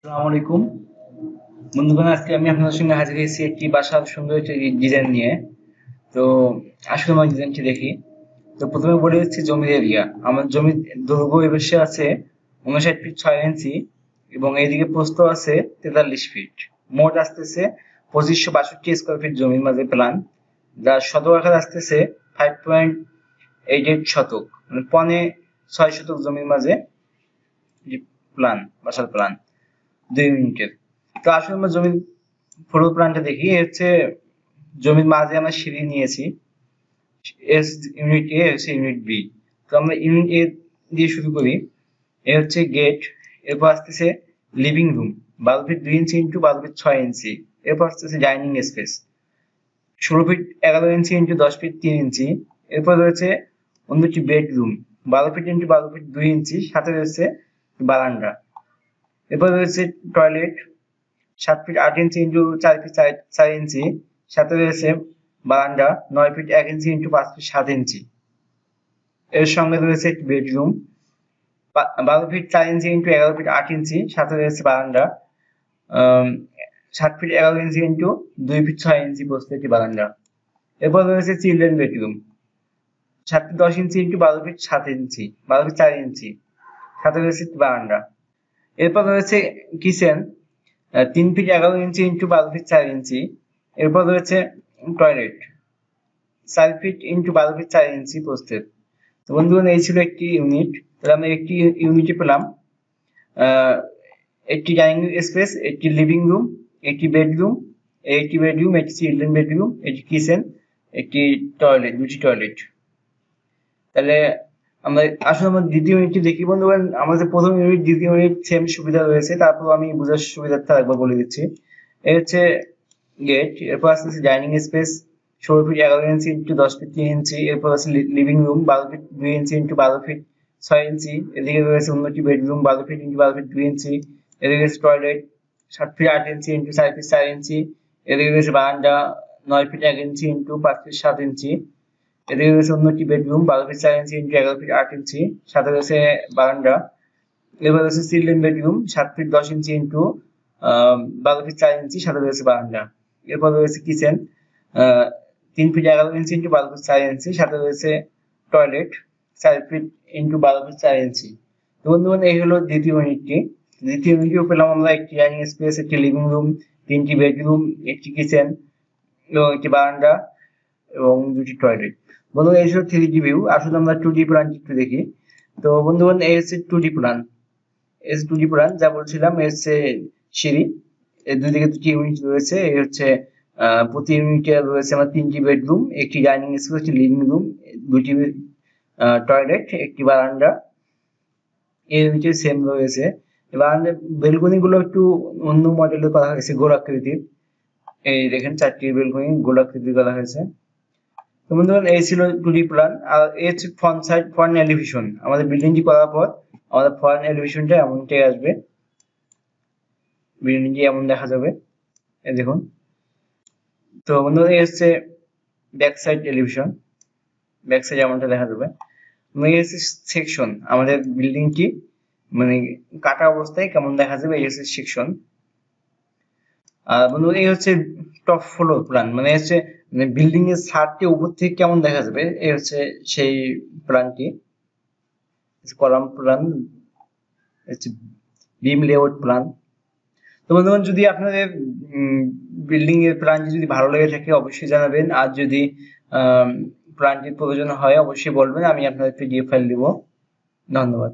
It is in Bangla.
আসসালামু আলাইকুম বন্ধুগণ আজকে আমি আপনাদের সঙ্গে হাজির হয়েছি একটি বাসার সুন্দর একটি ডিজাইন নিয়ে তো আসলে আমার ডিজাইনটি দেখি তো প্রথমে বলে দিচ্ছি জমির এরিয়া আমার জমির দৈর্ঘ্য এ বেশি আছে উনষাট ফিট ছয় ইঞ্চি এবং এইদিকে প্রস্থ আছে তেতাল্লিশ ফিট মোট আসতেছে পঁচিশশো বাষট্টি স্কোয়ার ফিট জমির মাঝে প্ল্যান যার শতক আকার আসতেছে ফাইভ পয়েন্ট এইট এইট শতক মানে পনে ছয় শতক জমির মাঝে প্ল্যান বাসার প্ল্যান দুই মিনিটের তো আসলে আমরা জমির ফটো প্ল্যানটা দেখি হচ্ছে জমির মাঝে আমরা সিঁড়ি নিয়েছি এস ইউনিট এ হচ্ছে ইউনিট বি তো আমরা ইউনিট এ দিয়ে শুরু করি এ হচ্ছে গেট এরপর আসতেছে লিভিং রুম বারো ফিট দুই ইঞ্চি ইন্টু বারো ফিট ছয় ইঞ্চি এরপর আসতেছে ডাইনিং স্পেস ষোলো ফিট এগারো ইঞ্চি ইন্টু দশ ফিট তিন ইঞ্চি এরপর রয়েছে অন্য একটি বেডরুম বারো ফিট ইন্টু বারো ফিট দুই ইঞ্চি সাথে রয়েছে বারান্দা এরপর রয়েছে টয়লেট সাত ফিট আট ইঞ্চি ইন্টু চার ফিট চার ইঞ্চি সাথে রয়েছে বারান্দা নয় ফিট এক ইঞ্চি ইন্টু পাঁচ ফিট সাত ইঞ্চি এর সঙ্গে রয়েছে একটি বেডরুম বারো ফিট চার ইঞ্চি ইন্টু এগারো ফিট আট ইঞ্চি সাথে রয়েছে বারান্দা সাত ফিট এগারো ইঞ্চি ইন্টু দুই ফিট ছয় ইঞ্চি বসতে একটি বারান্দা এরপর রয়েছে চিলড্রেন বেডরুম সাত ফিট দশ ইঞ্চি ইন্টু বারো ফিট সাত ইঞ্চি বারো ফিট চার ইঞ্চি সাথে রয়েছে বারান্দা এরপর রয়েছে কিচেন তিন ফিট এগারো ইঞ্চি ইন্টু বারো ফিট চার ইঞ্চি এরপর রয়েছে টয়লেট চার ফিট ইন্টু বারো ফিট চার ইঞ্চি প্রস্তুত তো বন্ধুগণ এই ছিল একটি ইউনিট তাহলে আমরা একটি ইউনিটে পেলাম একটি ডাইনিং স্পেস একটি লিভিং রুম একটি বেডরুম একটি বেডরুম একটি চিলড্রেন বেডরুম একটি কিচেন একটি টয়লেট দুটি টয়লেট তাহলে আমরা আসলে আমার দ্বিতীয় ইউনিটটি দেখি বন্ধুগণ আমাদের প্রথম ইউনিট দ্বিতীয় ইউনিট সেম সুবিধা রয়েছে তারপর আমি বোঝার সুবিধার্থে একবার বলে দিচ্ছি এর হচ্ছে গেট এরপর আসতেছে ডাইনিং স্পেস ষোলো ফিট এগারো ইঞ্চি ইন্টু দশ ফিট তিন ইঞ্চি এরপর আছে লিভিং রুম বারো ফিট দুই ইঞ্চি ইন্টু বারো ফিট ছয় ইঞ্চি এদিকে রয়েছে উন্নতি বেডরুম বারো ফিট ইন্টু বারো ফিট দুই ইঞ্চি এদিকে রয়েছে টয়লেট সাত ফিট আট ইঞ্চি ইন্টু চার ফিট চার ইঞ্চি এদিকে রয়েছে বারান্দা নয় ফিট এক ইঞ্চি ইন্টু পাঁচ ফিট সাত ইঞ্চি এটা রয়েছে অন্য একটি বেডরুম বারো ফিট চার ইঞ্চি ইন্টু এগারো ফিট আট ইঞ্চি সাথে রয়েছে বারান্দা এবার রয়েছে চিলড্রেন বেডরুম সাত ফিট দশ ইঞ্চি ইন্টু বারো ফিট চার ইঞ্চি সাথে রয়েছে বারান্দা এরপর রয়েছে কিচেন তিন ফিট এগারো ইঞ্চি ইন্টু বারো ফিট চার ইঞ্চি সাথে রয়েছে টয়লেট চার ফিট ইন্টু বারো ফিট চার ইঞ্চি তো বন্ধুগণ এই হলো দ্বিতীয় ইউনিটটি দ্বিতীয় ইউনিটটিও পেলাম আমরা একটি ডাইনিং স্পেস একটি লিভিং রুম তিনটি বেডরুম একটি কিচেন এবং একটি বারান্দা এবং দুটি টয়লেট বন্ধু এই হচ্ছে থ্রি জি ভিউ আসলে আমরা টু ডি প্ল্যান একটু দেখি তো বন্ধু এই হচ্ছে two D plan S two D plan যা বলছিলাম হচ্ছে সিঁড়ি এর দুদিকে দুটি ইউনিট রয়েছে এই হচ্ছে প্রতি ইউনিটে রয়েছে আমার তিনটি বেডরুম একটি ডাইনিং স্পেস একটি লিভিং রুম দুটি টয়লেট একটি বারান্দা এই ইউনিটে সেম রয়েছে বারান্দার বেলকনিগুলো একটু অন্য মডেলের করা হয়েছে গোলাকৃতির এই দেখেন চারটি বেলকনি গোলাকৃতির করা হয়েছে তো বন্ধুগণ এই ছিল টুডি প্ল্যান আর হচ্ছে ফ্রন্ট সাইড ফ্রন্ট এলিভেশন আমাদের বিল্ডিংটি করার পর আমাদের ফ্রন্ট এলিভেশনটা এমনটাই আসবে বিল্ডিংটি এমন দেখা যাবে এই দেখুন তো বন্ধুগণ এই হচ্ছে back side elevation back side এমনটা দেখা যাবে এই হচ্ছে সেকশন আমাদের বিল্ডিংটি মানে কাটা অবস্থায় কেমন দেখা যাবে এই হচ্ছে সেকশন আর বন্ধু এই হচ্ছে টপ ফ্লোর প্ল্যান মানে হচ্ছে বিল্ডিং মানে এর ছাদটি উপর থেকে কেমন দেখা যাবে এ হচ্ছে সেই প্ল্যানটি column plan beam layout plan তো বন্ধুগণ যদি আপনাদের বিল্ডিং এর প্ল্যান যদি ভালো লেগে থাকে অবশ্যই জানাবেন আর যদি প্ল্যানটির প্রয়োজন হয় অবশ্যই বলবেন আমি আপনাদের পিডিএফ ফাইল দিব ধন্যবাদ